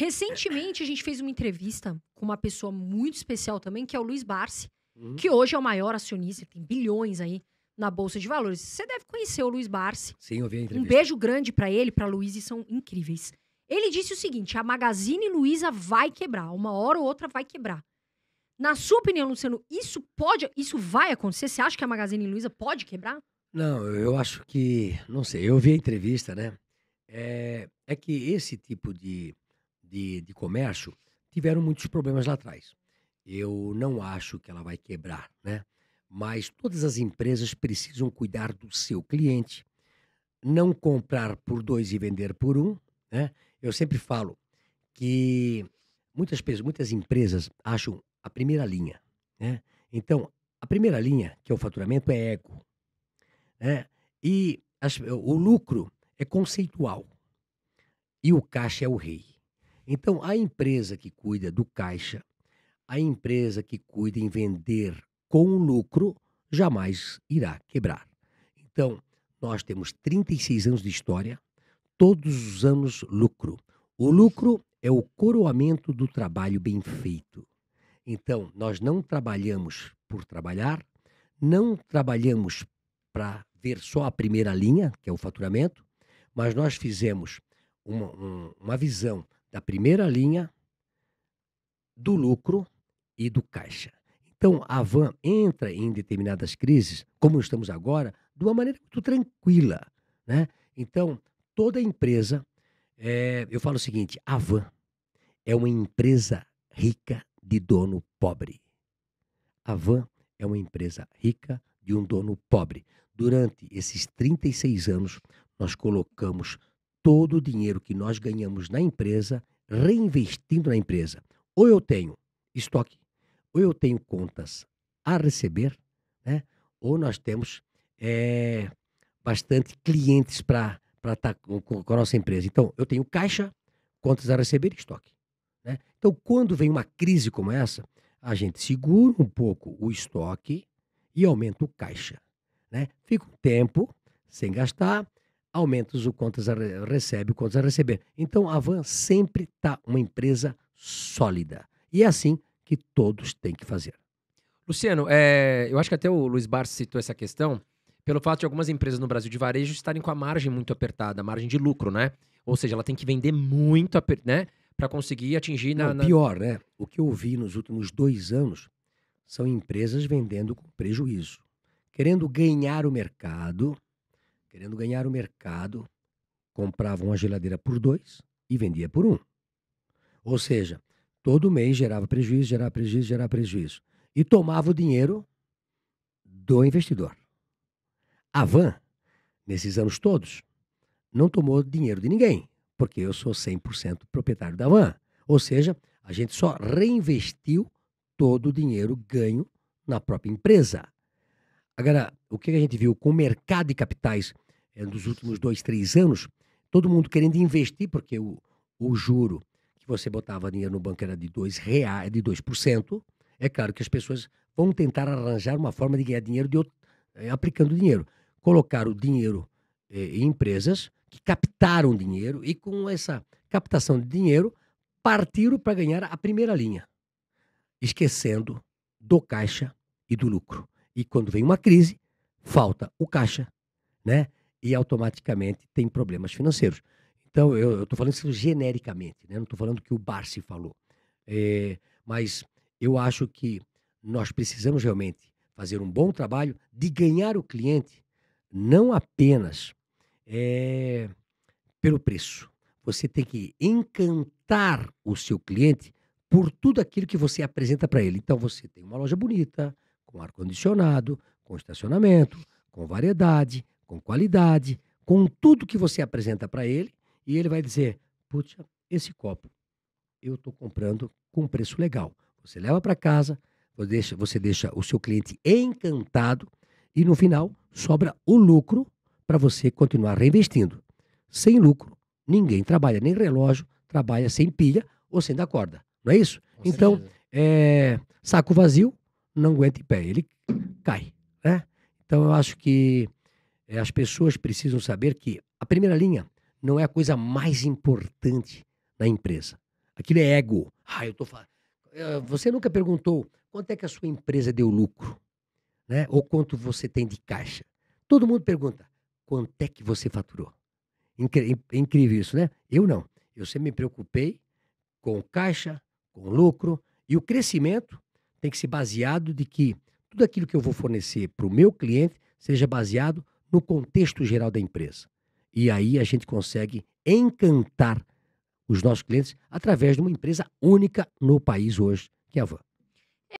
Recentemente a gente fez uma entrevista com uma pessoa muito especial também, que é o Luiz Barsi, uhum. que hoje é o maior acionista, tem bilhões aí na bolsa de valores. Você deve conhecer o Luiz Barsi. Sim, eu vi a entrevista. Um beijo grande para ele, para Luiz e são incríveis. Ele disse o seguinte: a Magazine Luiza vai quebrar, uma hora ou outra vai quebrar. Na sua opinião, Luciano, isso pode, isso vai acontecer? Você acha que a Magazine Luiza pode quebrar? Não, eu acho que, não sei. Eu vi a entrevista, né? É, é que esse tipo de de, de comércio tiveram muitos problemas lá atrás. Eu não acho que ela vai quebrar, né? Mas todas as empresas precisam cuidar do seu cliente, não comprar por dois e vender por um, né? Eu sempre falo que muitas pessoas, muitas empresas acham a primeira linha, né? Então, a primeira linha, que é o faturamento, é ego, né? E as, o lucro é conceitual e o caixa é o rei. Então, a empresa que cuida do caixa, a empresa que cuida em vender com lucro, jamais irá quebrar. Então, nós temos 36 anos de história, todos os anos lucro. O lucro é o coroamento do trabalho bem feito. Então, nós não trabalhamos por trabalhar, não trabalhamos para ver só a primeira linha, que é o faturamento, mas nós fizemos uma, um, uma visão da primeira linha, do lucro e do caixa. Então, a van entra em determinadas crises, como estamos agora, de uma maneira muito tranquila. Né? Então, toda empresa, é, eu falo o seguinte: a van é uma empresa rica de dono pobre. A van é uma empresa rica de um dono pobre. Durante esses 36 anos, nós colocamos todo o dinheiro que nós ganhamos na empresa, reinvestindo na empresa. Ou eu tenho estoque, ou eu tenho contas a receber, né? ou nós temos é, bastante clientes para estar tá com, com a nossa empresa. Então, eu tenho caixa, contas a receber e estoque. Né? Então, quando vem uma crise como essa, a gente segura um pouco o estoque e aumenta o caixa. Né? Fica um tempo sem gastar, Aumentos o quantas recebe, o contas a receber. Então a Van sempre está uma empresa sólida. E é assim que todos têm que fazer. Luciano, é, eu acho que até o Luiz Barça citou essa questão, pelo fato de algumas empresas no Brasil de varejo estarem com a margem muito apertada, a margem de lucro, né? Ou seja, ela tem que vender muito, né? Para conseguir atingir na, na. Pior, né? O que eu vi nos últimos dois anos são empresas vendendo com prejuízo, querendo ganhar o mercado querendo ganhar o mercado, comprava uma geladeira por dois e vendia por um. Ou seja, todo mês gerava prejuízo, gerava prejuízo, gerava prejuízo. E tomava o dinheiro do investidor. A Van, nesses anos todos, não tomou dinheiro de ninguém, porque eu sou 100% proprietário da Van. Ou seja, a gente só reinvestiu todo o dinheiro ganho na própria empresa. Agora, o que a gente viu com o mercado de capitais nos é últimos dois, três anos, todo mundo querendo investir, porque o, o juro que você botava dinheiro no banco era de 2%, reais, de 2%, é claro que as pessoas vão tentar arranjar uma forma de ganhar dinheiro de, é, aplicando dinheiro. Colocar o dinheiro é, em empresas que captaram dinheiro e com essa captação de dinheiro partiram para ganhar a primeira linha, esquecendo do caixa e do lucro. E quando vem uma crise, falta o caixa, né? e automaticamente tem problemas financeiros. Então, eu estou falando isso genericamente, né? não estou falando que o Barsi falou. É, mas eu acho que nós precisamos realmente fazer um bom trabalho de ganhar o cliente, não apenas é, pelo preço. Você tem que encantar o seu cliente por tudo aquilo que você apresenta para ele. Então, você tem uma loja bonita, com ar-condicionado, com estacionamento, com variedade, com qualidade, com tudo que você apresenta para ele, e ele vai dizer: putz, esse copo eu estou comprando com preço legal. Você leva para casa, você deixa, você deixa o seu cliente encantado e no final sobra o lucro para você continuar reinvestindo. Sem lucro, ninguém trabalha, nem relógio trabalha sem pilha ou sem da corda, não é isso? Com então, é, saco vazio não aguenta em pé, ele cai, né? Então eu acho que é, as pessoas precisam saber que a primeira linha não é a coisa mais importante na empresa. Aquilo é ego. Ah, eu tô falando. É, você nunca perguntou quanto é que a sua empresa deu lucro, né? Ou quanto você tem de caixa. Todo mundo pergunta quanto é que você faturou. é incrível isso, né? Eu não. Eu sempre me preocupei com caixa, com lucro e o crescimento tem que ser baseado de que tudo aquilo que eu vou fornecer para o meu cliente seja baseado no contexto geral da empresa. E aí a gente consegue encantar os nossos clientes através de uma empresa única no país hoje, que é a Van.